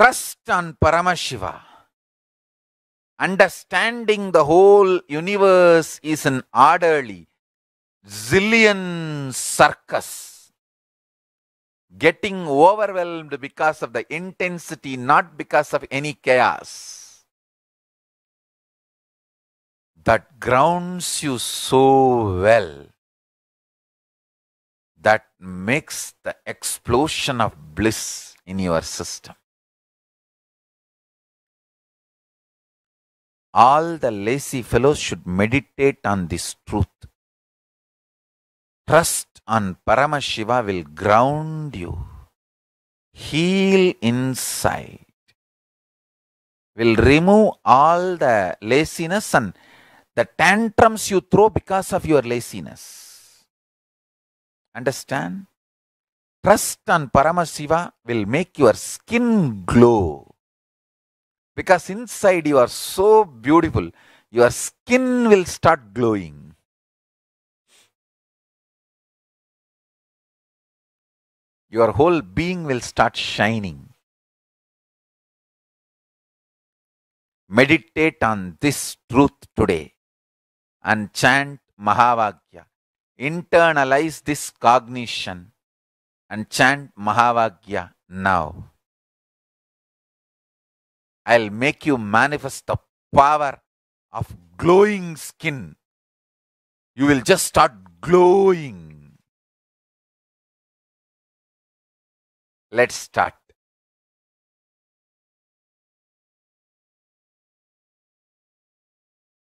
Trust on Paramashiva. Understanding the whole universe is an orderly, zillion circus. Getting overwhelmed because of the intensity, not because of any chaos. That grounds you so well that makes the explosion of bliss in your system. all the lazy fellows should meditate on this truth. Trust on Paramashiva will ground you, heal inside, will remove all the laziness and the tantrums you throw because of your laziness. Understand? Trust on Paramashiva will make your skin glow because inside you are so beautiful, your skin will start glowing. Your whole being will start shining. Meditate on this truth today and chant Mahavagya. Internalize this cognition and chant Mahavagya now. I'll make you manifest the power of glowing skin. You will just start glowing. Let's start.